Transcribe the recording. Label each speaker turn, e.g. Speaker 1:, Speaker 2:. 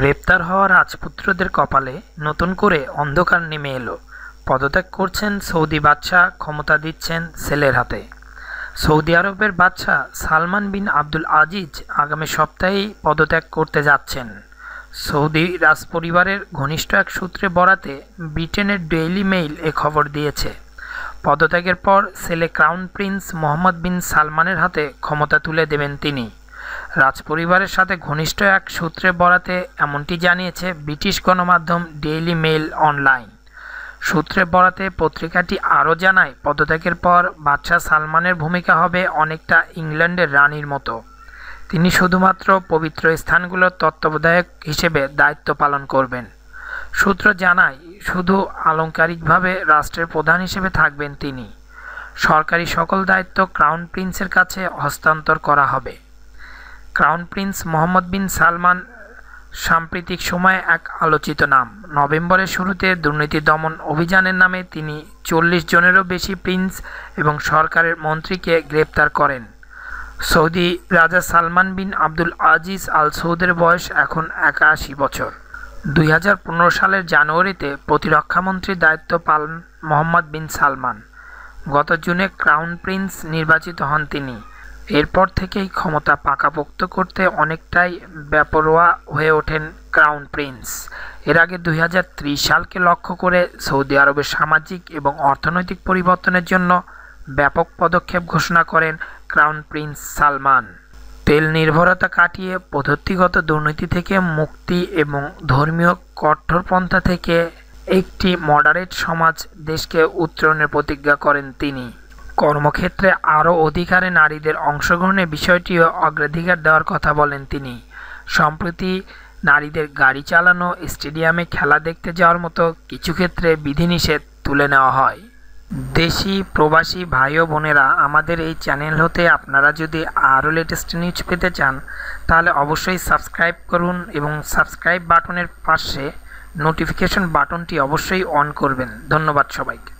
Speaker 1: গ্রেপ্তার হওয়া রাজপুত্রদের কপালে নতুন করে অন্ধকার নেমে এলো পদত্যাগ করছেন সৌদি বাদশাহ ক্ষমতা দিচ্ছেন সেলের হাতে সৌদি আরবের বাদশাহ সালমান বিন আব্দুল আজিজ আগামী সপ্তাহেই পদত্যাগ করতে যাচ্ছেন সৌদি রাজপরিবারের ঘনিষ্ঠ এক সূত্রে বরাতে ব্রিটেনের ডেইলি মেইল এ খবর দিয়েছে পদত্যাগের পর সেলে ক্রাউন প্রিন্স মোহাম্মদ বিন সালমানের হাতে ক্ষমতা তুলে দেবেন তিনি রাজপরিবারের সাথে ঘনিষ্ঠ এক সূত্রে বরাতে এমনটি জানিয়েছে ব্রিটিশ গণমাধ্যম ডেইলি মেল অনলাইন সূত্রে বরাতে পত্রিকাটি আরও জানায় পদত্যাগের পর বাদশাহ সালমানের ভূমিকা হবে অনেকটা ইংল্যান্ডের রানীর মতো তিনি শুধুমাত্র পবিত্র স্থানগুলোর তত্ত্বাবধায়ক হিসেবে দায়িত্ব পালন করবেন সূত্র জানায় শুধু আলংকারিকভাবে রাষ্ট্রের প্রধান হিসেবে থাকবেন তিনি সরকারি সকল দায়িত্ব ক্রাউন প্রিন্সের কাছে হস্তান্তর করা হবে crown prince Mohammed bin Salman সাম্প্রতিক সময়ে এক আলোচিত নাম নভেম্বরের শুরুতে দুর্নীতি দমন অভিযানের নামে তিনি চল্লিশ জনেরও বেশি প্রিন্স এবং সরকারের মন্ত্রীকে গ্রেপ্তার করেন সৌদি রাজা সালমান বিন আব্দুল আজিজ আল সৌদের বয়স এখন একাশি বছর দুই সালের জানুয়ারিতে প্রতিরক্ষামন্ত্রীর দায়িত্ব পালন মোহাম্মদ বিন সালমান গত জুনে ক্রাউন প্রিন্স নির্বাচিত হন তিনি এরপর থেকেই ক্ষমতা পাকাপোক্ত করতে অনেকটাই বেপরোয়া হয়ে ওঠেন ক্রাউন প্রিন্স এর আগে দুই সালকে লক্ষ্য করে সৌদি আরবের সামাজিক এবং অর্থনৈতিক পরিবর্তনের জন্য ব্যাপক পদক্ষেপ ঘোষণা করেন ক্রাউন প্রিন্স সালমান তেল নির্ভরতা কাটিয়ে পদ্ধতিগত দুর্নীতি থেকে মুক্তি এবং ধর্মীয় কঠোরপন্থা থেকে একটি মডারেট সমাজ দেশকে উত্তরণের প্রতিজ্ঞা করেন তিনি কর্মক্ষেত্রে আরও অধিকারে নারীদের অংশগ্রহণের বিষয়টিও অগ্রাধিকার দেওয়ার কথা বলেন তিনি সম্প্রতি নারীদের গাড়ি চালানো স্টেডিয়ামে খেলা দেখতে যাওয়ার মতো কিছু ক্ষেত্রে বিধিনিষেধ তুলে নেওয়া হয় দেশি প্রবাসী ভাই ও বোনেরা আমাদের এই চ্যানেল হতে আপনারা যদি আরও লেটেস্ট নিউজ পেতে চান তাহলে অবশ্যই সাবস্ক্রাইব করুন এবং সাবস্ক্রাইব বাটনের পাশে নোটিফিকেশন বাটনটি অবশ্যই অন করবেন ধন্যবাদ সবাইকে